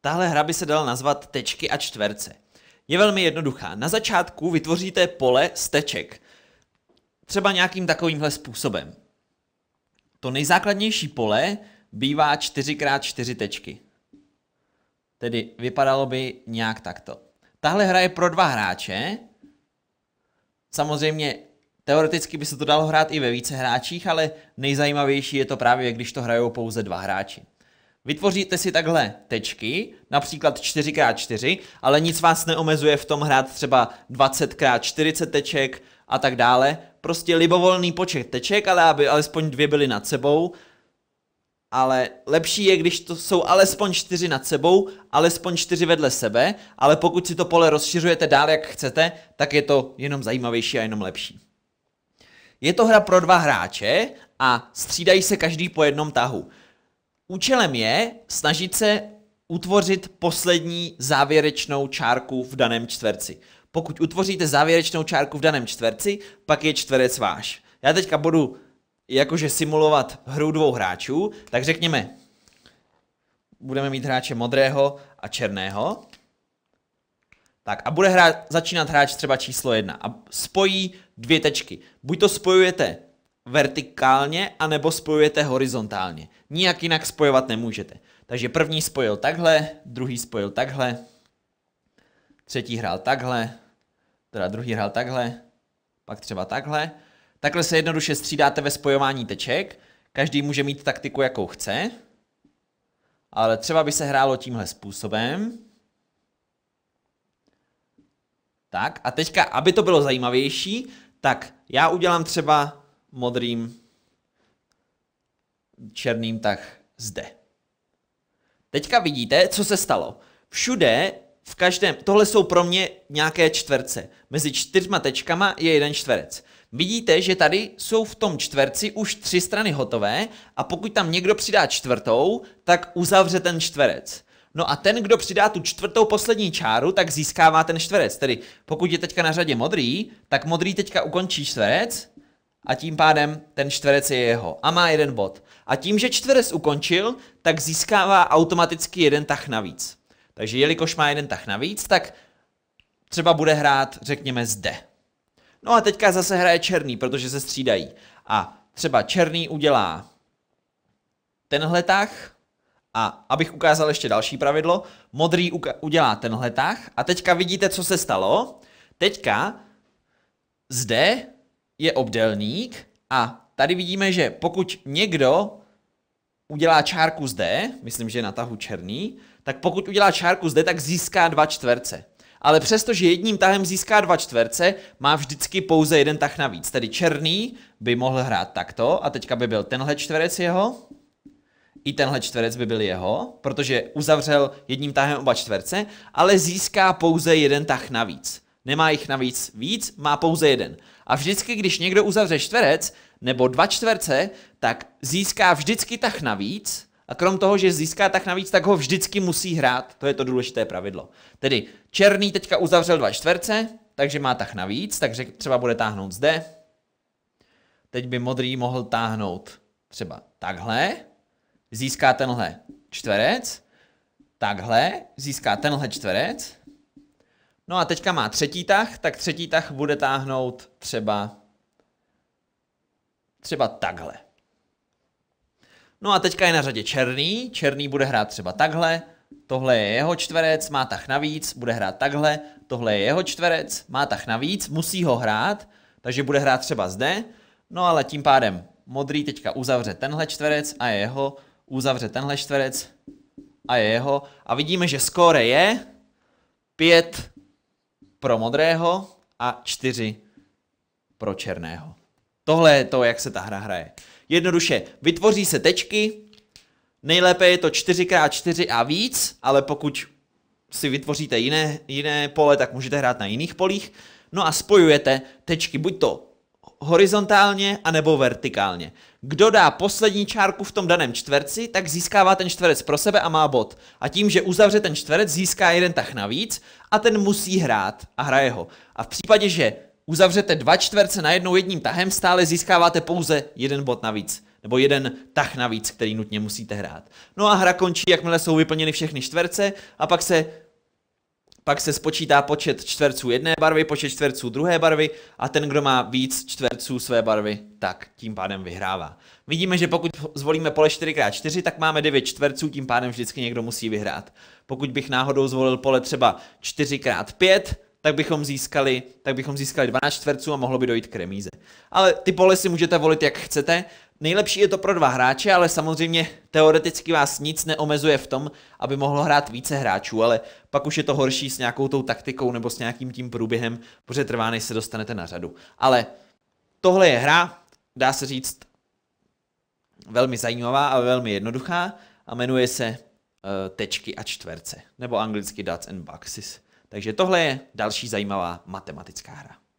Tahle hra by se dala nazvat tečky a čtverce. Je velmi jednoduchá. Na začátku vytvoříte pole z teček. Třeba nějakým takovýmhle způsobem. To nejzákladnější pole bývá 4x4 tečky. Tedy vypadalo by nějak takto. Tahle hra je pro dva hráče. Samozřejmě teoreticky by se to dalo hrát i ve více hráčích, ale nejzajímavější je to právě, když to hrajou pouze dva hráči. Vytvoříte si takhle tečky, například 4x4, ale nic vás neomezuje v tom hrát třeba 20x40 teček a tak dále. Prostě libovolný počet teček, ale aby alespoň dvě byly nad sebou. Ale lepší je, když to jsou alespoň čtyři nad sebou, alespoň čtyři vedle sebe, ale pokud si to pole rozšiřujete dál, jak chcete, tak je to jenom zajímavější a jenom lepší. Je to hra pro dva hráče a střídají se každý po jednom tahu. Účelem je snažit se utvořit poslední závěrečnou čárku v daném čtverci. Pokud utvoříte závěrečnou čárku v daném čtverci, pak je čtverec váš. Já teďka budu jakože simulovat hru dvou hráčů, tak řekněme, budeme mít hráče modrého a černého. Tak a bude hrát, začínat hráč třeba číslo jedna a spojí dvě tečky. Buď to spojujete vertikálně, anebo spojujete horizontálně. Nijak jinak spojovat nemůžete. Takže první spojil takhle, druhý spojil takhle, třetí hrál takhle, teda druhý hrál takhle, pak třeba takhle. Takhle se jednoduše střídáte ve spojování teček. Každý může mít taktiku, jakou chce. Ale třeba by se hrálo tímhle způsobem. Tak a teďka, aby to bylo zajímavější, tak já udělám třeba modrým, černým, tak zde. Teďka vidíte, co se stalo. Všude, v každém, tohle jsou pro mě nějaké čtverce. Mezi čtyřma tečkama je jeden čtverec. Vidíte, že tady jsou v tom čtverci už tři strany hotové a pokud tam někdo přidá čtvrtou, tak uzavře ten čtverec. No a ten, kdo přidá tu čtvrtou poslední čáru, tak získává ten čtverec. Tedy pokud je teďka na řadě modrý, tak modrý teďka ukončí čtverec a tím pádem ten čtverec je jeho a má jeden bod. A tím, že čtverec ukončil, tak získává automaticky jeden tah navíc. Takže jelikož má jeden tah navíc, tak třeba bude hrát, řekněme, zde. No a teďka zase hraje černý, protože se střídají. A třeba černý udělá tenhle tah, a abych ukázal ještě další pravidlo, modrý udělá tenhle tah a teďka vidíte, co se stalo. Teďka zde je obdelník a tady vidíme, že pokud někdo udělá čárku zde, myslím, že na tahu černý, tak pokud udělá čárku zde, tak získá dva čtverce. Ale přestože jedním tahem získá dva čtverce, má vždycky pouze jeden tah navíc. Tedy černý by mohl hrát takto a teďka by byl tenhle čtverec jeho, i tenhle čtverec by byl jeho, protože uzavřel jedním tahem oba čtverce, ale získá pouze jeden tah navíc. Nemá jich navíc víc, má pouze jeden. A vždycky, když někdo uzavře čtverec nebo dva čtverce, tak získá vždycky tak navíc a krom toho, že získá tak navíc, tak ho vždycky musí hrát. To je to důležité pravidlo. Tedy černý teďka uzavřel dva čtverce, takže má tak navíc, takže třeba bude táhnout zde. Teď by modrý mohl táhnout třeba takhle, získá tenhle čtverec, takhle, získá tenhle čtverec, No a teďka má třetí tah, tak třetí tah bude táhnout třeba třeba takhle. No a teďka je na řadě černý, černý bude hrát třeba takhle, tohle je jeho čtverec, má tah navíc, bude hrát takhle, tohle je jeho čtverec, má tah navíc, musí ho hrát, takže bude hrát třeba zde, no ale tím pádem modrý teďka uzavře tenhle čtverec a je jeho, uzavře tenhle čtverec a je jeho a vidíme, že skóre je 5 pro modrého a čtyři pro černého. Tohle je to, jak se ta hra hraje. Jednoduše, vytvoří se tečky, nejlépe je to 4x4 a víc, ale pokud si vytvoříte jiné, jiné pole, tak můžete hrát na jiných polích. No a spojujete tečky buď to horizontálně anebo vertikálně. Kdo dá poslední čárku v tom daném čtverci, tak získává ten čtverec pro sebe a má bod. A tím, že uzavře ten čtverec, získá jeden tah navíc a ten musí hrát a hraje ho. A v případě, že uzavřete dva čtverce na jednou jedním tahem, stále získáváte pouze jeden bod navíc. Nebo jeden tah navíc, který nutně musíte hrát. No a hra končí, jakmile jsou vyplněny všechny čtverce a pak se pak se spočítá počet čtverců jedné barvy, počet čtverců druhé barvy a ten, kdo má víc čtverců své barvy, tak tím pádem vyhrává. Vidíme, že pokud zvolíme pole 4x4, tak máme 9 čtverců, tím pádem vždycky někdo musí vyhrát. Pokud bych náhodou zvolil pole třeba 4x5, tak bychom získali, tak bychom získali 12 čtverců a mohlo by dojít k remíze. Ale ty pole si můžete volit jak chcete Nejlepší je to pro dva hráče, ale samozřejmě teoreticky vás nic neomezuje v tom, aby mohlo hrát více hráčů, ale pak už je to horší s nějakou tou taktikou nebo s nějakým tím průběhem, protože trvá, než se dostanete na řadu. Ale tohle je hra, dá se říct, velmi zajímavá a velmi jednoduchá a jmenuje se uh, tečky a čtverce, nebo anglicky dots and boxes. Takže tohle je další zajímavá matematická hra.